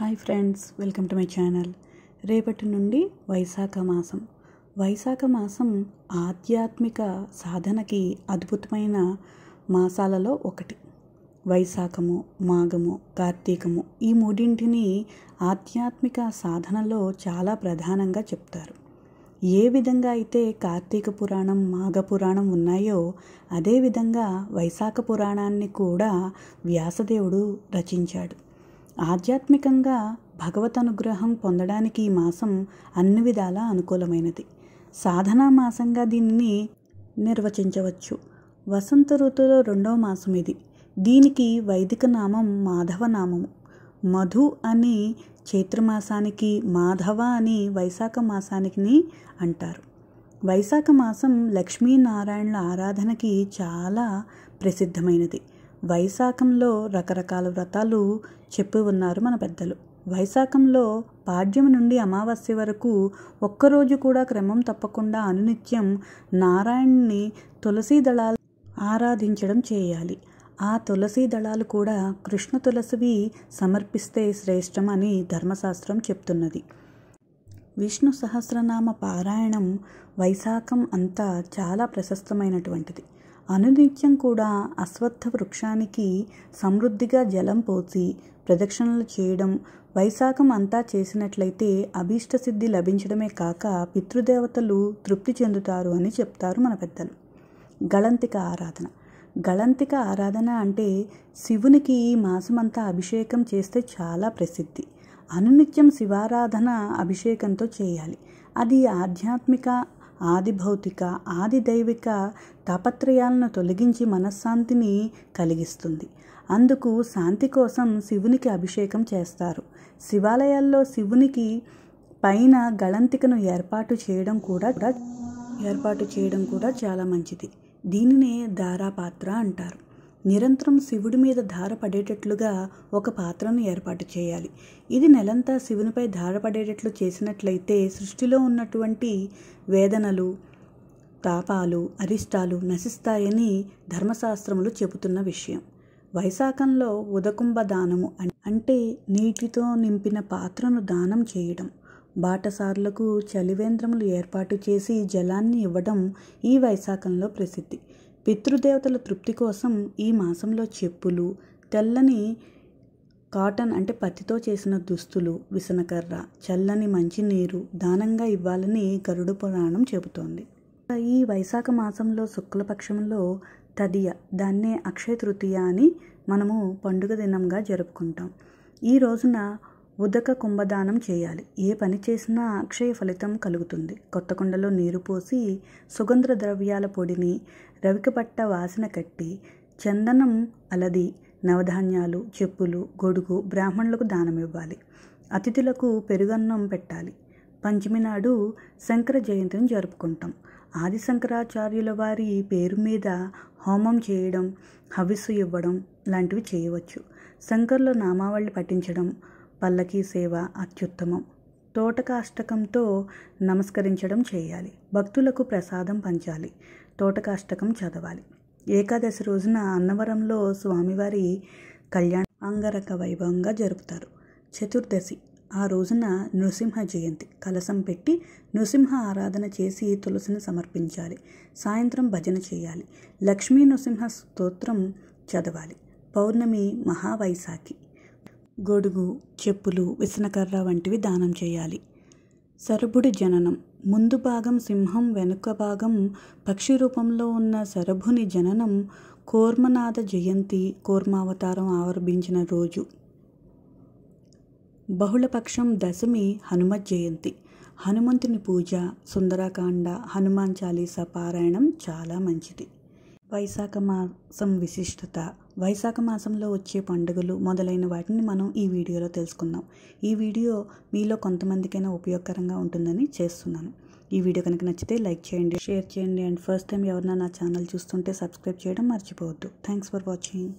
hi friends welcome to my channel రేపటి నుండి వైశాఖ మాసం వైశాఖ మాసం ఆధ్యాత్మిక సాధనకి అద్భుతమైన మాసాలలో ఒకటి వైశాఖము మాఘము కార్తీకము ఈ మూడింటిని ఆధ్యాత్మిక సాధనలో చాలా ప్రధానంగా చెప్తారు ఏ విధంగా అయితే కార్తీక పురాణం మాఘ పురాణం ఉన్నాయో అదేవిధంగా వైశాఖ పురాణాన్ని కూడా వ్యాసదేవుడు రచించాడు ఆధ్యాత్మికంగా భగవత్ అనుగ్రహం పొందడానికి ఈ మాసం అన్ని విధాలా అనుకూలమైనది సాధనా మాసంగా దీన్ని నిర్వచించవచ్చు వసంత ఋతులో రెండవ మాసం ఇది దీనికి వైదిక నామం మాధవ నామము మధు అని చైత్రమాసానికి మాధవ అని వైశాఖ మాసానికి అంటారు వైశాఖ మాసం లక్ష్మీనారాయణుల ఆరాధనకి చాలా ప్రసిద్ధమైనది వైశాఖంలో రకరకాల వ్రతాలు చెప్పి ఉన్నారు మన పెద్దలు వైశాఖంలో పాడ్యం నుండి అమావాస్య వరకు ఒక్కరోజు కూడా క్రమం తప్పకుండా అనునిత్యం నారాయణ్ణి తులసీ దళాలు ఆరాధించడం చేయాలి ఆ తులసీ దళాలు కూడా కృష్ణ తులసివి సమర్పిస్తే శ్రేష్టం అని ధర్మశాస్త్రం చెప్తున్నది విష్ణు సహస్రనామ పారాయణం వైశాఖం అంతా చాలా ప్రశస్తమైనటువంటిది అనునిత్యం కూడా అశ్వత్థ వృక్షానికి సమృద్ధిగా జలం పోసి ప్రదక్షిణలు చేయడం వైశాఖం అంతా చేసినట్లయితే అభీష్ట సిద్ధి లభించడమే కాక పితృదేవతలు తృప్తి చెందుతారు అని చెప్తారు మన పెద్దలు గళంతిక ఆరాధన గళంతిక ఆరాధన అంటే శివునికి ఈ మాసమంతా అభిషేకం చేస్తే చాలా ప్రసిద్ధి అనునిత్యం శివారాధన అభిషేకంతో చేయాలి అది ఆధ్యాత్మిక ఆది భౌతిక ఆది దైవిక తాపత్రయాలను తొలగించి మనశ్శాంతిని కలిగిస్తుంది అందుకు శాంతి కోసం శివునికి అభిషేకం చేస్తారు శివాలయాల్లో శివునికి పైన గళంతికను ఏర్పాటు చేయడం కూడా ఏర్పాటు చేయడం కూడా చాలా మంచిది దీనినే దారాపాత్ర అంటారు నిరంతరం శివుడి మీద ధార పడేటట్లుగా ఒక పాత్రను ఏర్పాటు చేయాలి ఇది నెలంతా శివునిపై ధార పడేటట్లు చేసినట్లయితే సృష్టిలో ఉన్నటువంటి వేదనలు తాపాలు అరిష్టాలు నశిస్తాయని ధర్మశాస్త్రములు చెబుతున్న విషయం వైశాఖంలో ఉదకుంభ దానము అంటే నీటితో నింపిన పాత్రను దానం చేయడం బాటసార్లకు చలివేంద్రములు ఏర్పాటు చేసి జలాన్ని ఇవ్వడం ఈ వైశాఖంలో ప్రసిద్ధి పితృదేవతల తృప్తి కోసం ఈ మాసంలో చెప్పులు తెల్లని కాటన్ అంటే పత్తితో చేసిన దుస్తులు విసనకర్ర చల్లని మంచినీరు దానంగా ఇవ్వాలని గరుడు పురాణం చెబుతోంది ఈ వైశాఖ మాసంలో శుక్లపక్షంలో తదియ దాన్నే అక్షయ తృతీయ అని మనము పండుగ దినంగా జరుపుకుంటాం ఈ రోజున ఉదక కుంభదానం చేయాలి ఏ పని చేసినా అక్షయ ఫలితం కలుగుతుంది కొత్త కుండలో నీరు పోసి సుగంధ ద్రవ్యాల పొడిని రవికపట్ట వాసన కట్టి చందనం అలది నవధాన్యాలు చెప్పులు గొడుగు బ్రాహ్మణులకు దానం ఇవ్వాలి అతిథులకు పెరుగన్నం పెట్టాలి పంచమి నాడు శంకర జయంతిని జరుపుకుంటాం ఆది శంకరాచార్యుల వారి పేరు మీద హోమం చేయడం హవిస్సు ఇవ్వడం లాంటివి చేయవచ్చు శంకర్ల నామావళి పఠించడం పల్లకీ సేవ అత్యుత్తమం తోటకాష్టకంతో నమస్కరించడం చేయాలి భక్తులకు ప్రసాదం పంచాలి తోటకాష్టకం చదవాలి ఏకాదశి రోజున అన్నవరంలో స్వామివారి కళ్యాణ అంగరక వైభవంగా జరుపుతారు చతుర్దశి ఆ రోజున నృసింహ జయంతి కలసం పెట్టి నృసింహ ఆరాధన చేసి తులసిని సమర్పించాలి సాయంత్రం భజన చేయాలి లక్ష్మీ నృసింహ స్తోత్రం చదవాలి పౌర్ణమి మహావైశాఖి గొడుగు చెప్పులు విసనకర్ర వంటివి దానం చేయాలి సరభుడి జననం ముందు భాగం సింహం వెనుక భాగం పక్షి రూపంలో ఉన్న సరభుని జననం కోర్మనాథ జయంతి కోర్మావతారం ఆవర్భించిన రోజు బహుళపక్షం దశమి హనుమత్ జయంతి హనుమంతుని పూజ సుందరకాండ హనుమాన్ చాలీసా పారాయణం చాలా మంచిది వైశాఖ మాసం విశిష్టత వైశాఖ మాసంలో వచ్చే పండుగలు మొదలైన వాటిని మనం ఈ వీడియోలో తెలుసుకుందాం ఈ వీడియో మీలో కొంతమందికైనా ఉపయోగకరంగా ఉంటుందని చేస్తున్నాను ఈ వీడియో కనుక నచ్చితే లైక్ చేయండి షేర్ చేయండి అండ్ ఫస్ట్ టైం ఎవరైనా నా ఛానల్ చూస్తుంటే సబ్స్క్రైబ్ చేయడం మర్చిపోవద్దు థ్యాంక్స్ ఫర్ వాచింగ్